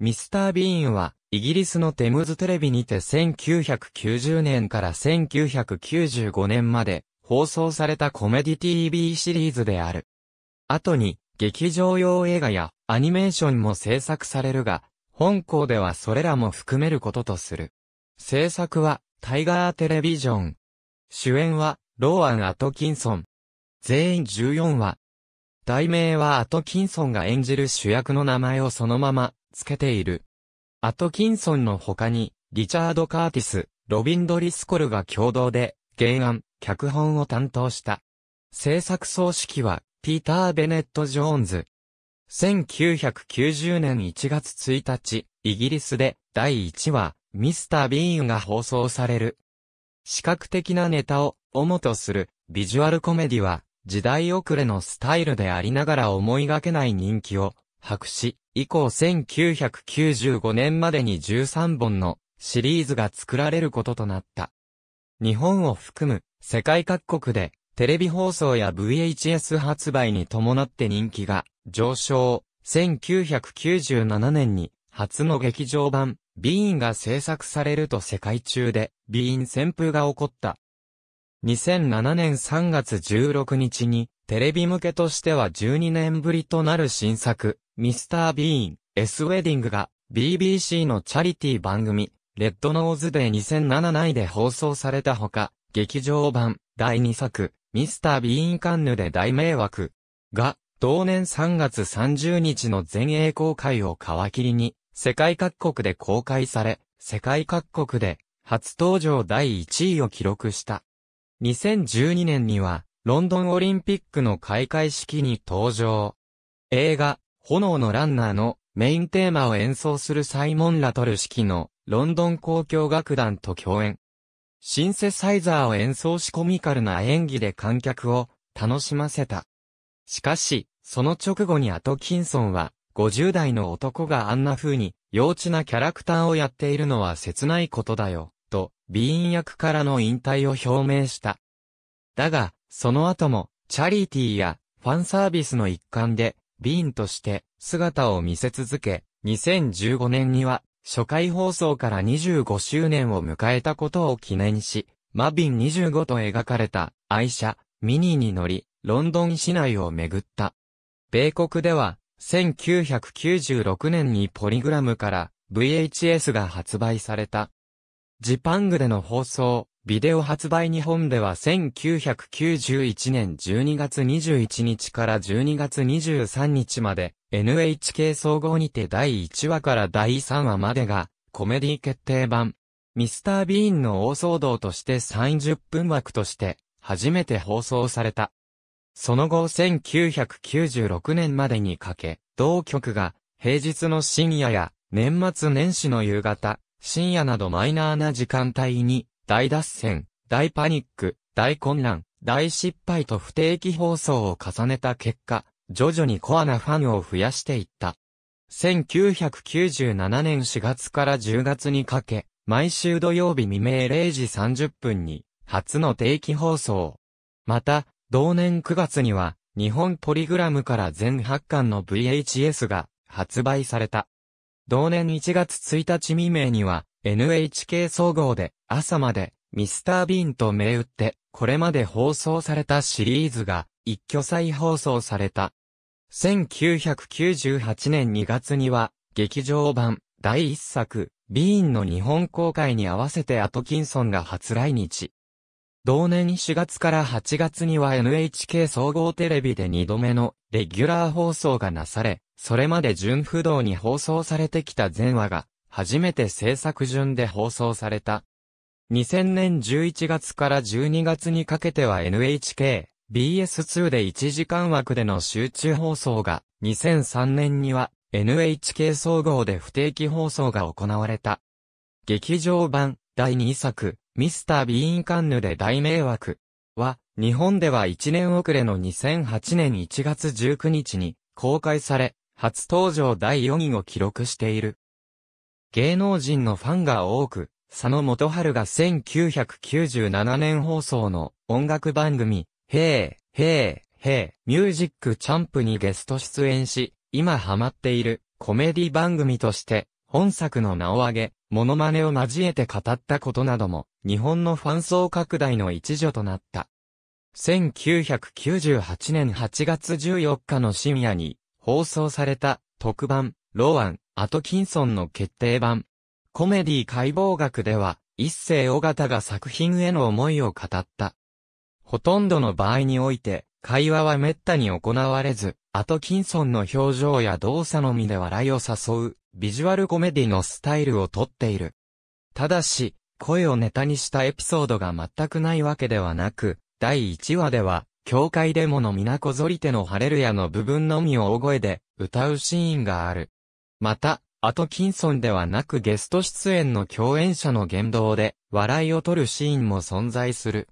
ミスター・ビーンは、イギリスのテムズテレビにて1990年から1995年まで放送されたコメディ TV シリーズである。後に、劇場用映画やアニメーションも制作されるが、本校ではそれらも含めることとする。制作は、タイガーテレビジョン。主演は、ローアン・アトキンソン。全員14話。題名はアトキンソンが演じる主役の名前をそのままつけている。アトキンソンの他に、リチャード・カーティス、ロビン・ドリスコルが共同で、原案、脚本を担当した。制作総指揮は、ピーター・ベネット・ジョーンズ。1990年1月1日、イギリスで、第1話、ミスター・ビーンが放送される。視覚的なネタを、主とする、ビジュアルコメディは、時代遅れのスタイルでありながら思いがけない人気を、博し、以降1995年までに13本のシリーズが作られることとなった。日本を含む世界各国でテレビ放送や VHS 発売に伴って人気が上昇。1997年に初の劇場版ビーンが制作されると世界中でビーン旋風が起こった。2007年3月16日にテレビ向けとしては12年ぶりとなる新作ミスター・ビーン、エス・ウェディングが BBC のチャリティ番組、レッドノーズデー2007内で放送されたほか、劇場版、第2作、ミスター・ビーン・カンヌで大迷惑が、同年3月30日の全英公開を皮切りに、世界各国で公開され、世界各国で初登場第1位を記録した。2012年には、ロンドンオリンピックの開会式に登場。映画、炎のランナーのメインテーマを演奏するサイモン・ラトル式のロンドン交響楽団と共演。シンセサイザーを演奏しコミカルな演技で観客を楽しませた。しかし、その直後にアトキンソンは、50代の男があんな風に幼稚なキャラクターをやっているのは切ないことだよ、と、ビーン役からの引退を表明した。だが、その後も、チャリティーやファンサービスの一環で、ビーンとして姿を見せ続け、2015年には初回放送から25周年を迎えたことを記念し、マビン25と描かれた愛車ミニーに乗り、ロンドン市内を巡った。米国では、1996年にポリグラムから VHS が発売された。ジパングでの放送、ビデオ発売日本では1991年12月21日から12月23日まで NHK 総合にて第1話から第3話までがコメディ決定版ミスター・ビーンの大騒動として30分枠として初めて放送された。その後1996年までにかけ、同局が平日の深夜や年末年始の夕方、深夜などマイナーな時間帯に大脱線、大パニック、大混乱、大失敗と不定期放送を重ねた結果、徐々にコアなファンを増やしていった。1997年4月から10月にかけ、毎週土曜日未明0時30分に、初の定期放送。また、同年9月には、日本ポリグラムから全8巻の VHS が発売された。同年1月1日未明には、NHK 総合で、朝まで、ミスター・ビーンと銘打って、これまで放送されたシリーズが、一挙再放送された。1998年2月には、劇場版、第1作、ビーンの日本公開に合わせてアトキンソンが初来日。同年4月から8月には NHK 総合テレビで2度目のレギュラー放送がなされ、それまで純不動に放送されてきた全話が、初めて制作順で放送された。2000年11月から12月にかけては NHK、BS2 で1時間枠での集中放送が、2003年には NHK 総合で不定期放送が行われた。劇場版第2作、ミスター・ビーン・カンヌで大迷惑は、日本では1年遅れの2008年1月19日に公開され、初登場第4位を記録している。芸能人のファンが多く、佐野元春が1997年放送の音楽番組、ヘイ、ヘイ、ヘイ、ミュージックチャンプにゲスト出演し、今ハマっているコメディ番組として、本作の名を挙げ、モノマネを交えて語ったことなども、日本のファン層拡大の一助となった。1998年8月14日の深夜に、放送された、特番、ローアン、アトキンソンの決定版、コメディ解剖学では、一世尾形が作品への思いを語った。ほとんどの場合において、会話は滅多に行われず、アトキンソンの表情や動作のみで笑いを誘う、ビジュアルコメディのスタイルをとっている。ただし、声をネタにしたエピソードが全くないわけではなく、第1話では、教会デモの皆こぞりてのハレルヤの部分のみを大声で歌うシーンがある。また、アトキンソンではなくゲスト出演の共演者の言動で笑いを取るシーンも存在する。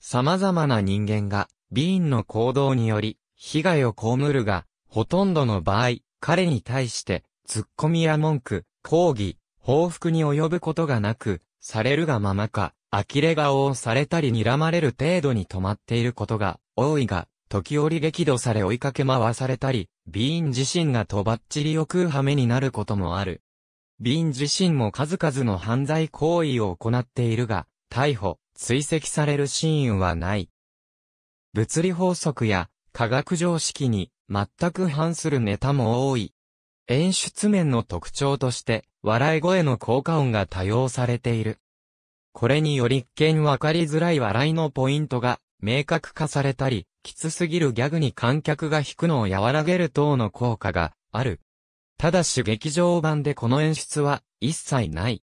様々な人間がビーンの行動により被害を被るが、ほとんどの場合、彼に対して突っ込みや文句、抗議、報復に及ぶことがなく、されるがままか、呆れ顔をされたり睨まれる程度に止まっていることが多いが、時折激怒され追いかけ回されたり、ビーン自身がとばっちりを食う羽目になることもある。ビーン自身も数々の犯罪行為を行っているが、逮捕、追跡されるシーンはない。物理法則や科学常識に全く反するネタも多い。演出面の特徴として笑い声の効果音が多用されている。これにより一見わかりづらい笑いのポイントが明確化されたり、きつすぎるギャグに観客が引くのを和らげる等の効果がある。ただし劇場版でこの演出は一切ない。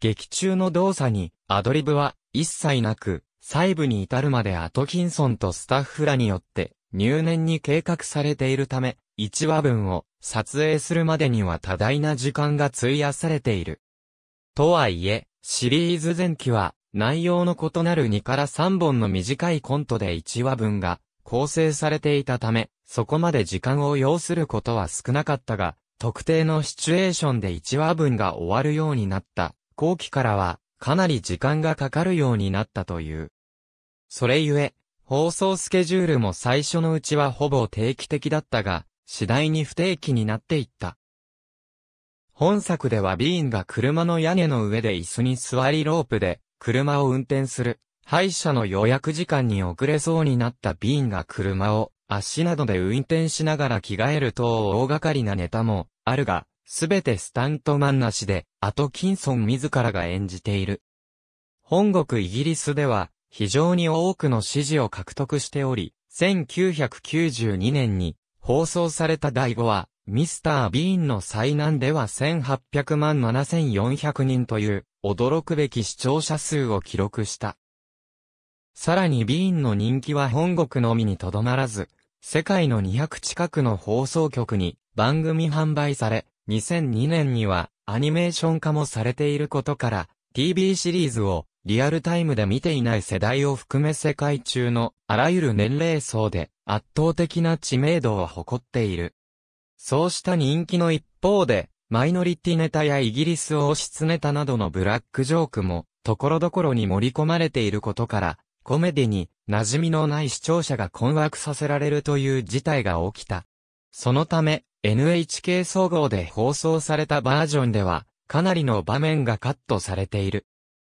劇中の動作にアドリブは一切なく、細部に至るまでアトキンソンとスタッフらによって入念に計画されているため、1話分を撮影するまでには多大な時間が費やされている。とはいえ、シリーズ前期は内容の異なる2から3本の短いコントで1話分が構成されていたため、そこまで時間を要することは少なかったが、特定のシチュエーションで1話分が終わるようになった。後期からは、かなり時間がかかるようになったという。それゆえ、放送スケジュールも最初のうちはほぼ定期的だったが、次第に不定期になっていった。本作ではビーンが車の屋根の上で椅子に座りロープで車を運転する。歯医者の予約時間に遅れそうになったビーンが車を足などで運転しながら着替えると大掛かりなネタもあるが、すべてスタントマンなしで、アトキンソン自らが演じている。本国イギリスでは、非常に多くの支持を獲得しており、1992年に放送された第5話、ミスター・ビーンの災難では1800万7400人という驚くべき視聴者数を記録した。さらにビーンの人気は本国のみにとどまらず、世界の200近くの放送局に番組販売され、2002年にはアニメーション化もされていることから、TV シリーズをリアルタイムで見ていない世代を含め世界中のあらゆる年齢層で圧倒的な知名度を誇っている。そうした人気の一方で、マイノリティネタやイギリス王室ネタなどのブラックジョークも、ところどころに盛り込まれていることから、コメディに馴染みのない視聴者が困惑させられるという事態が起きた。そのため、NHK 総合で放送されたバージョンでは、かなりの場面がカットされている。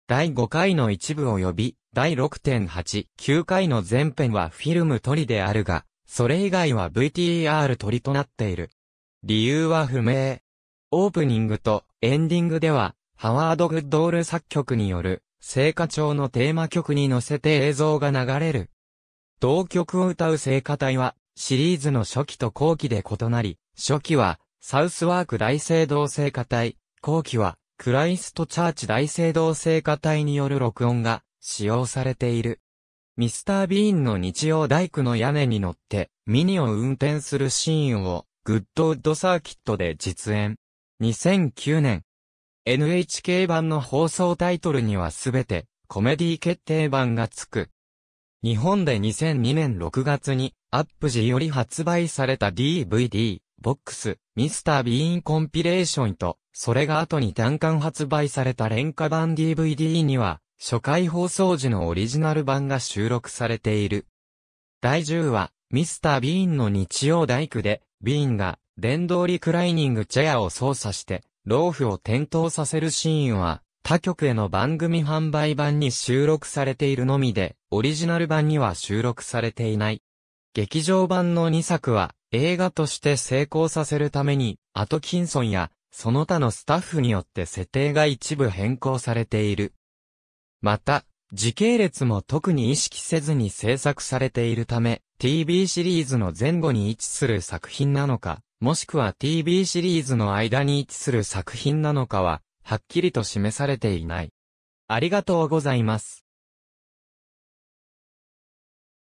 第5回の一部及び、第6.8、9回の前編はフィルム撮りであるが、それ以外は VTR 撮りとなっている。理由は不明。オープニングとエンディングでは、ハワード・グッドール作曲による、聖歌調のテーマ曲に乗せて映像が流れる。同曲を歌う聖歌隊は、シリーズの初期と後期で異なり、初期は、サウスワーク大聖堂聖歌隊、後期は、クライストチャーチ大聖堂聖歌隊による録音が使用されている。ミスター・ビーンの日曜大工の屋根に乗ってミニを運転するシーンをグッドウッドサーキットで実演。2009年、NHK 版の放送タイトルにはすべてコメディ決定版がつく。日本で2002年6月にアップ時より発売された DVD、ボックス、ミスター・ビーンコンピレーションと、それが後に単館発売された廉価版 DVD には、初回放送時のオリジナル版が収録されている。第10話、ミスター・ビーンの日曜大工で、ビーンが電動リクライニングチェアを操作して、ローフを点灯させるシーンは、他局への番組販売版に収録されているのみで、オリジナル版には収録されていない。劇場版の2作は、映画として成功させるために、アトキンソンや、その他のスタッフによって設定が一部変更されている。また、時系列も特に意識せずに制作されているため、TV シリーズの前後に位置する作品なのか、もしくは TV シリーズの間に位置する作品なのかは、はっきりと示されていない。ありがとうございます。